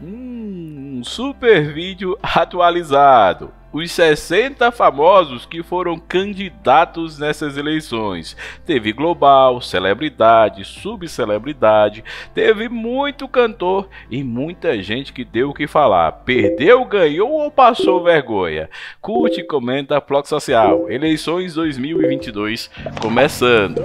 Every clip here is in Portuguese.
Um super vídeo atualizado. Os 60 famosos que foram candidatos nessas eleições. Teve global, celebridade, subcelebridade, teve muito cantor e muita gente que deu o que falar. Perdeu, ganhou ou passou vergonha? Curte e comenta Bloco Social. Eleições 2022 começando.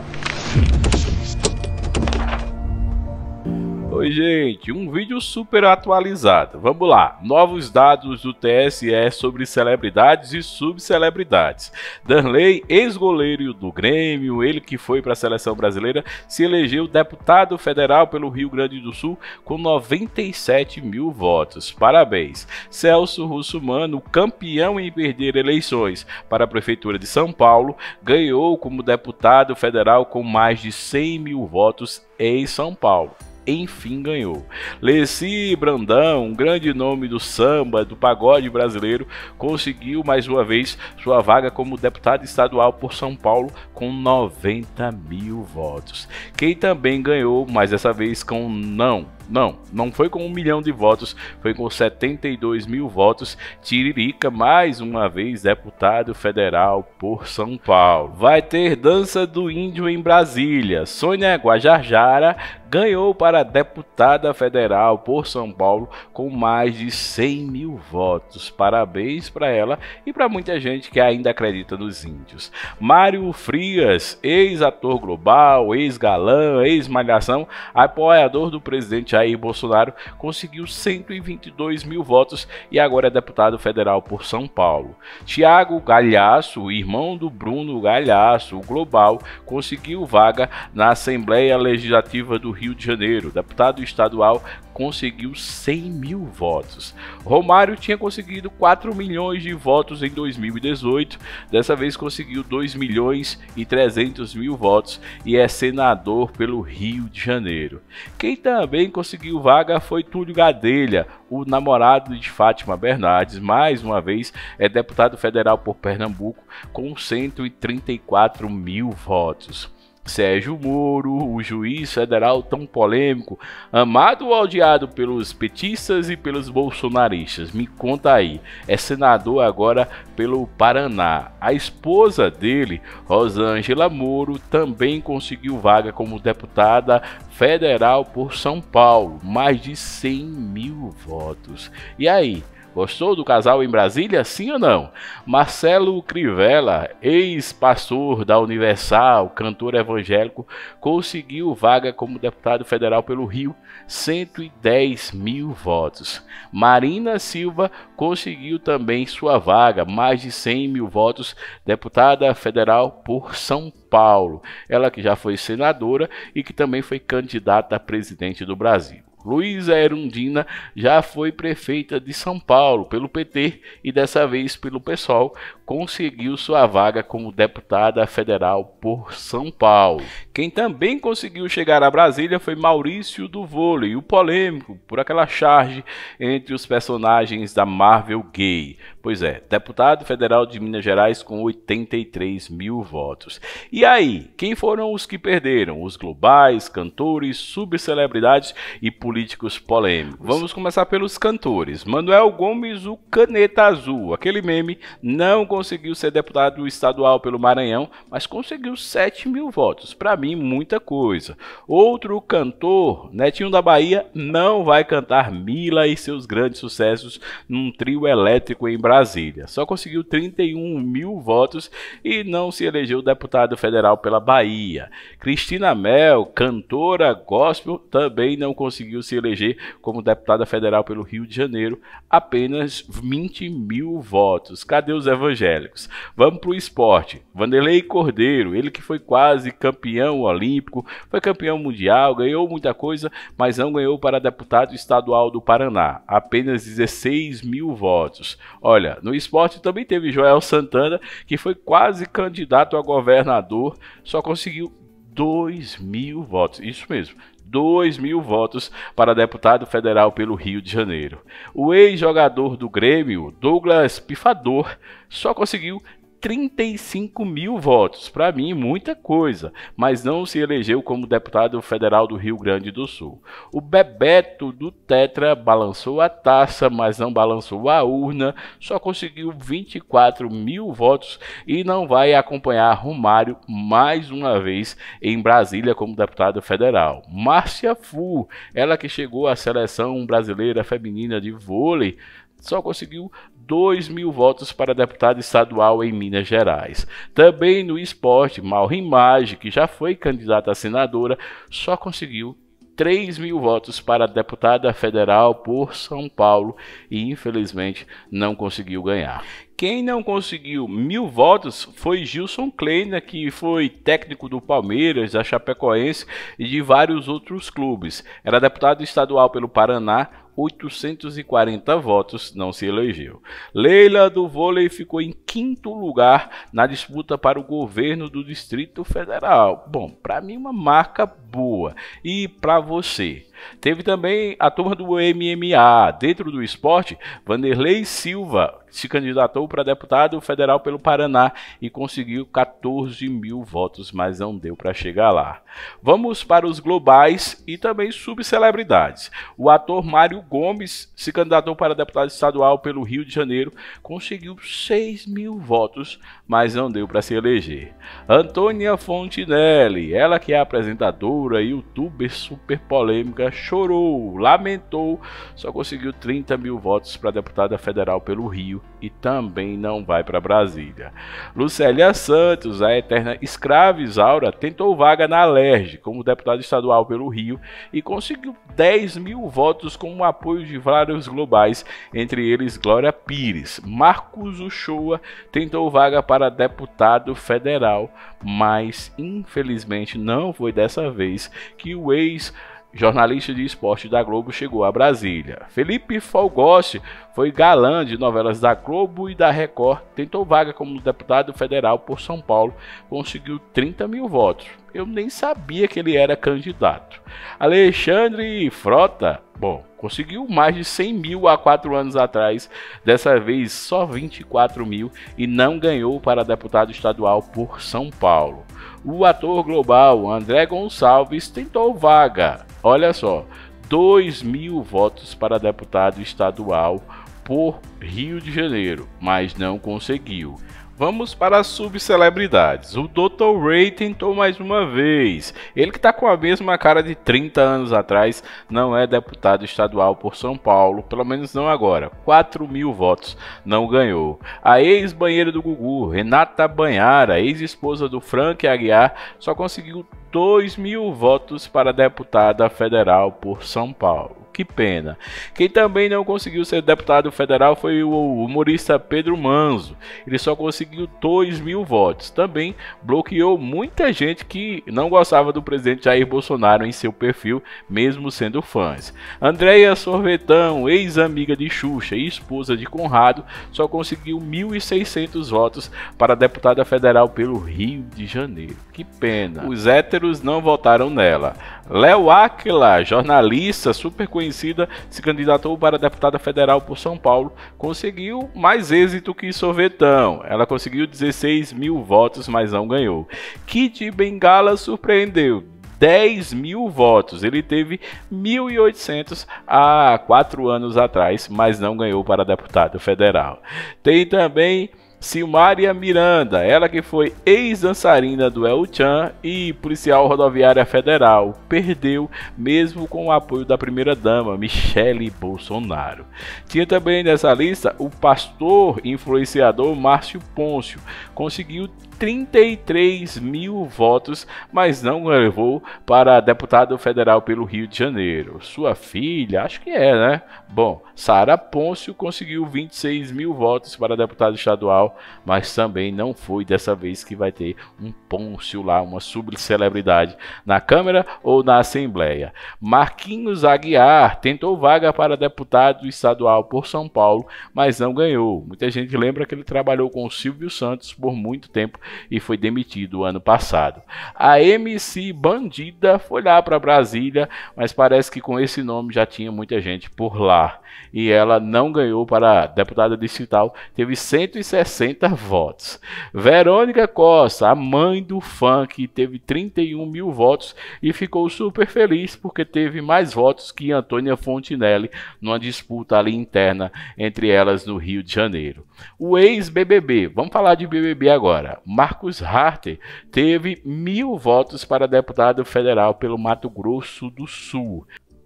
Oi, gente, um vídeo super atualizado. Vamos lá. Novos dados do TSE sobre celebridades e subcelebridades. Danley, ex-goleiro do Grêmio, ele que foi para a seleção brasileira, se elegeu deputado federal pelo Rio Grande do Sul com 97 mil votos. Parabéns. Celso Russumano, campeão em perder eleições para a Prefeitura de São Paulo, ganhou como deputado federal com mais de 100 mil votos em São Paulo enfim ganhou. Leci Brandão, um grande nome do samba, do pagode brasileiro, conseguiu mais uma vez sua vaga como deputado estadual por São Paulo com 90 mil votos. Quem também ganhou, mas dessa vez com não. Não, não foi com um milhão de votos, foi com 72 mil votos. Tiririca, mais uma vez, deputado federal por São Paulo. Vai ter dança do índio em Brasília. Sônia Guajajara ganhou para deputada federal por São Paulo com mais de 100 mil votos. Parabéns para ela e para muita gente que ainda acredita nos índios. Mário Frias, ex-ator global, ex-galã, ex-malhação, apoiador do presidente Jair Bolsonaro, conseguiu 122 mil votos e agora é deputado federal por São Paulo. Tiago Galhaço, irmão do Bruno Galhaço, global, conseguiu vaga na Assembleia Legislativa do Rio Rio de Janeiro, deputado estadual, conseguiu 100 mil votos. Romário tinha conseguido 4 milhões de votos em 2018, dessa vez conseguiu 2 milhões e 300 mil votos e é senador pelo Rio de Janeiro. Quem também conseguiu vaga foi Túlio Gadelha, o namorado de Fátima Bernardes, mais uma vez é deputado federal por Pernambuco com 134 mil votos. Sérgio Moro, o juiz federal tão polêmico, amado ou odiado pelos petistas e pelos bolsonaristas? Me conta aí. É senador agora pelo Paraná. A esposa dele, Rosângela Moro, também conseguiu vaga como deputada federal por São Paulo, mais de 100 mil votos. E aí? Gostou do casal em Brasília, sim ou não? Marcelo Crivella, ex-pastor da Universal, cantor evangélico, conseguiu vaga como deputado federal pelo Rio, 110 mil votos. Marina Silva conseguiu também sua vaga, mais de 100 mil votos, deputada federal por São Paulo. Ela que já foi senadora e que também foi candidata a presidente do Brasil. Luísa Erundina já foi prefeita de São Paulo pelo PT e dessa vez pelo PSOL, conseguiu sua vaga como deputada federal por São Paulo. Quem também conseguiu chegar a Brasília foi Maurício do Vôlei, o polêmico por aquela charge entre os personagens da Marvel gay. Pois é, deputado federal de Minas Gerais com 83 mil votos. E aí, quem foram os que perderam? Os globais, cantores, subcelebridades e políticos polêmicos. Vamos começar pelos cantores. Manuel Gomes, o Caneta Azul, aquele meme não conseguiu ser deputado estadual pelo Maranhão, mas conseguiu 7 mil votos. Para mim, muita coisa. Outro cantor, Netinho da Bahia, não vai cantar Mila e seus grandes sucessos num trio elétrico em Brasília. Só conseguiu 31 mil votos e não se elegeu deputado federal pela Bahia. Cristina Mel, cantora gospel, também não conseguiu se eleger como deputada federal pelo Rio de Janeiro, apenas 20 mil votos. Cadê os evangélicos? evangélicos. Vamos para o esporte. Vanderlei Cordeiro, ele que foi quase campeão olímpico, foi campeão mundial, ganhou muita coisa, mas não ganhou para deputado estadual do Paraná. Apenas 16 mil votos. Olha, no esporte também teve Joel Santana, que foi quase candidato a governador, só conseguiu 2 mil votos. Isso mesmo, 2 mil votos para deputado federal pelo Rio de Janeiro. O ex-jogador do Grêmio, Douglas Pifador, só conseguiu 35 mil votos. Para mim, muita coisa, mas não se elegeu como deputado federal do Rio Grande do Sul. O Bebeto do Tetra balançou a taça, mas não balançou a urna, só conseguiu 24 mil votos e não vai acompanhar Romário mais uma vez em Brasília como deputado federal. Márcia Fu, ela que chegou à seleção brasileira feminina de vôlei, só conseguiu 2 mil votos para deputado estadual em Minas Gerais. Também no esporte, Mal Rimage, que já foi candidata a senadora, só conseguiu 3 mil votos para deputada federal por São Paulo e infelizmente não conseguiu ganhar. Quem não conseguiu mil votos foi Gilson Kleina, que foi técnico do Palmeiras, da Chapecoense e de vários outros clubes. Era deputado estadual pelo Paraná, 840 votos, não se elegeu. Leila do vôlei ficou em quinto lugar na disputa para o governo do Distrito Federal. Bom, para mim uma marca boa. E para você? Teve também a turma do MMA. Dentro do esporte, Vanderlei Silva se candidatou para deputado federal pelo Paraná e conseguiu 14 mil votos, mas não deu para chegar lá. Vamos para os globais e também subcelebridades. O ator Mário Gomes se candidatou para deputado estadual pelo Rio de Janeiro, conseguiu 6 mil votos, mas não deu para se eleger. Antônia Fontinelli, ela que é apresentadora e youtuber super polêmica, chorou, lamentou, só conseguiu 30 mil votos para deputada federal pelo Rio e também não vai para Brasília. Lucélia Santos, a eterna escrava Isaura, tentou vaga na Alerj como deputada estadual pelo Rio e conseguiu 10 mil votos com uma apoio de vários globais, entre eles Glória Pires. Marcos Uchoa tentou vaga para deputado federal, mas infelizmente não foi dessa vez que o ex jornalista de esporte da Globo, chegou a Brasília. Felipe Falgoste foi galã de novelas da Globo e da Record, tentou vaga como deputado federal por São Paulo, conseguiu 30 mil votos. Eu nem sabia que ele era candidato. Alexandre Frota, bom, Conseguiu mais de 100 mil há quatro anos atrás, dessa vez só 24 mil e não ganhou para deputado estadual por São Paulo. O ator global André Gonçalves tentou vaga, olha só, 2 mil votos para deputado estadual por Rio de Janeiro, mas não conseguiu. Vamos para as subcelebridades. O Dr. Ray tentou mais uma vez. Ele que está com a mesma cara de 30 anos atrás, não é deputado estadual por São Paulo, pelo menos não agora. 4 mil votos, não ganhou. A ex-banheira do Gugu, Renata Banhara, ex-esposa do Frank Aguiar, só conseguiu 2 mil votos para deputada federal por São Paulo que pena. Quem também não conseguiu ser deputado federal foi o humorista Pedro Manzo. Ele só conseguiu 2 mil votos. Também bloqueou muita gente que não gostava do presidente Jair Bolsonaro em seu perfil, mesmo sendo fãs. Andréia Sorvetão, ex-amiga de Xuxa e esposa de Conrado, só conseguiu 1.600 votos para deputada federal pelo Rio de Janeiro. Que pena. Os héteros não votaram nela. Léo Aquila, jornalista super conhecido conhecida, se candidatou para deputada federal por São Paulo, conseguiu mais êxito que Sorvetão. Ela conseguiu 16 mil votos, mas não ganhou. Kit Bengala surpreendeu. 10 mil votos. Ele teve 1.800 há quatro anos atrás, mas não ganhou para deputado federal. Tem também Silmaria Miranda, ela que foi ex-dançarina do El Chan e policial rodoviária federal, perdeu mesmo com o apoio da primeira-dama, Michele Bolsonaro. Tinha também nessa lista o pastor influenciador Márcio Pôncio, conseguiu 33 mil votos, mas não levou para deputado federal pelo Rio de Janeiro. Sua filha, acho que é, né? Bom, Sara Pôncio conseguiu 26 mil votos para deputado estadual, mas também não foi dessa vez que vai ter um Pôncio lá, uma subcelebridade na Câmara ou na Assembleia. Marquinhos Aguiar tentou vaga para deputado estadual por São Paulo, mas não ganhou. Muita gente lembra que ele trabalhou com o Silvio Santos por muito tempo e foi demitido ano passado. A MC Bandida foi lá para Brasília, mas parece que com esse nome já tinha muita gente por lá. E ela não ganhou para deputada distrital, teve 160 votos. Verônica Costa, a mãe do funk, teve 31 mil votos e ficou super feliz porque teve mais votos que Antônia Fontinelli numa disputa ali interna entre elas no Rio de Janeiro. O ex-BBB, vamos falar de BBB agora. Marcos Harter teve mil votos para deputado federal pelo Mato Grosso do Sul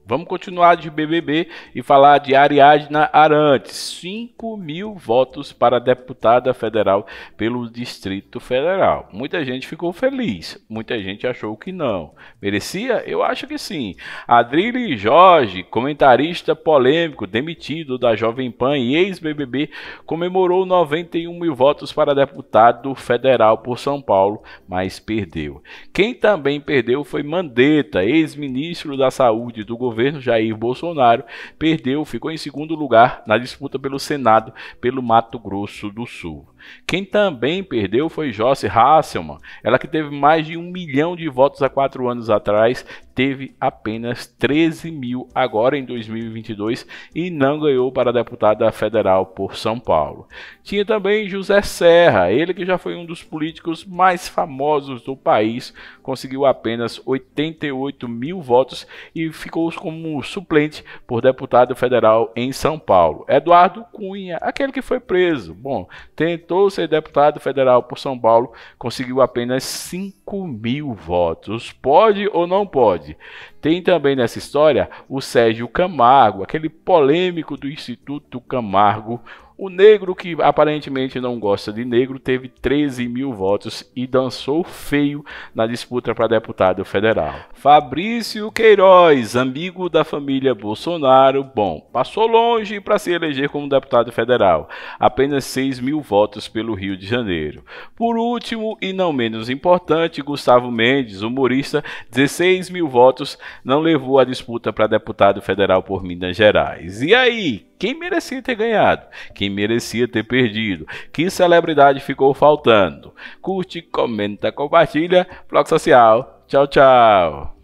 Vamos continuar de BBB e falar de Ariadna Arantes. 5 mil votos para deputada federal pelo Distrito Federal. Muita gente ficou feliz, muita gente achou que não. Merecia? Eu acho que sim. Adrile Jorge, comentarista polêmico, demitido da Jovem Pan e ex-BBB, comemorou 91 mil votos para deputado federal por São Paulo, mas perdeu. Quem também perdeu foi Mandetta, ex-ministro da Saúde do governo governo Jair Bolsonaro, perdeu, ficou em segundo lugar na disputa pelo Senado pelo Mato Grosso do Sul. Quem também perdeu foi Joyce Hasselman. Ela que teve mais de um milhão de votos há quatro anos atrás, teve apenas 13 mil agora em 2022 e não ganhou para deputada federal por São Paulo. Tinha também José Serra, ele que já foi um dos políticos mais famosos do país, conseguiu apenas 88 mil votos e ficou como suplente por deputado federal em São Paulo. Eduardo Cunha, aquele que foi preso, bom, tentou tentou ser deputado federal por São Paulo, conseguiu apenas 5 mil votos. Pode ou não pode? Tem também nessa história o Sérgio Camargo, aquele polêmico do Instituto Camargo. O negro que aparentemente não gosta de negro teve 13 mil votos e dançou feio na disputa para deputado federal. Fabrício Queiroz, amigo da família Bolsonaro, bom, passou longe para se eleger como deputado federal, apenas 6 mil votos pelo Rio de Janeiro. Por último e não menos importante, Gustavo Mendes, humorista, 16 mil votos não levou a disputa para deputado federal por Minas Gerais. E aí, quem merecia ter ganhado? Quem merecia ter perdido? Que celebridade ficou faltando? Curte, comenta, compartilha. bloco Social. Tchau, tchau.